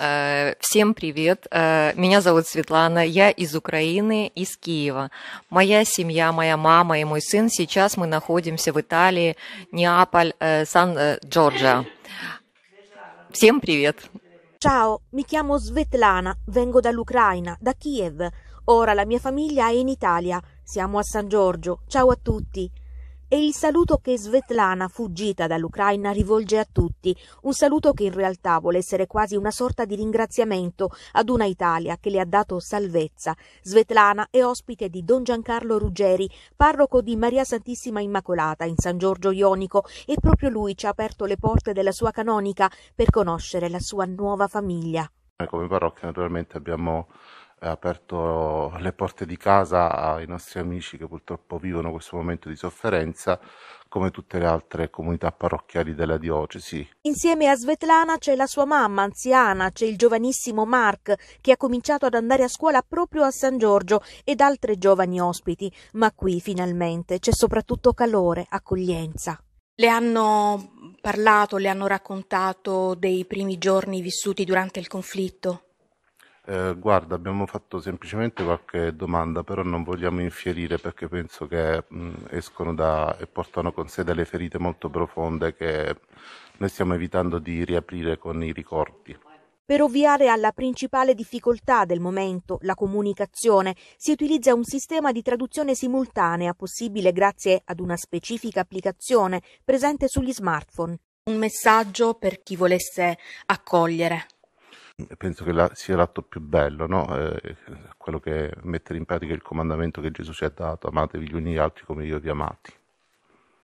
Э, всем привет! Э, меня зовут Светлана, я из Украины, из Киева. Моя семья, моя мама и мой сын, сейчас мы находимся в Италии, Неаполь, э, Сан-Джорджа. Всем привет! Ciao, mi chiamo Svetlana, vengo dall'Ucraina, da Kiev. Ora la mia famiglia è in Italia, siamo a San Giorgio. Ciao a tutti! e il saluto che Svetlana, fuggita dall'Ucraina, rivolge a tutti, un saluto che in realtà vuole essere quasi una sorta di ringraziamento ad una Italia che le ha dato salvezza. Svetlana è ospite di Don Giancarlo Ruggeri, parroco di Maria Santissima Immacolata in San Giorgio Ionico e proprio lui ci ha aperto le porte della sua canonica per conoscere la sua nuova famiglia. Come parrocchia naturalmente abbiamo ha aperto le porte di casa ai nostri amici che purtroppo vivono questo momento di sofferenza come tutte le altre comunità parrocchiali della diocesi. Insieme a Svetlana c'è la sua mamma anziana, c'è il giovanissimo Mark che ha cominciato ad andare a scuola proprio a San Giorgio ed altre giovani ospiti, ma qui finalmente c'è soprattutto calore, accoglienza. Le hanno parlato, le hanno raccontato dei primi giorni vissuti durante il conflitto, eh, guarda, abbiamo fatto semplicemente qualche domanda, però non vogliamo infierire perché penso che mh, escono da e portano con sé delle ferite molto profonde che noi stiamo evitando di riaprire con i ricordi. Per ovviare alla principale difficoltà del momento, la comunicazione, si utilizza un sistema di traduzione simultanea possibile grazie ad una specifica applicazione presente sugli smartphone. Un messaggio per chi volesse accogliere penso che la, sia l'atto più bello, no? eh, quello che mettere in pratica il comandamento che Gesù ci ha dato, amatevi gli uni gli altri come io vi amati.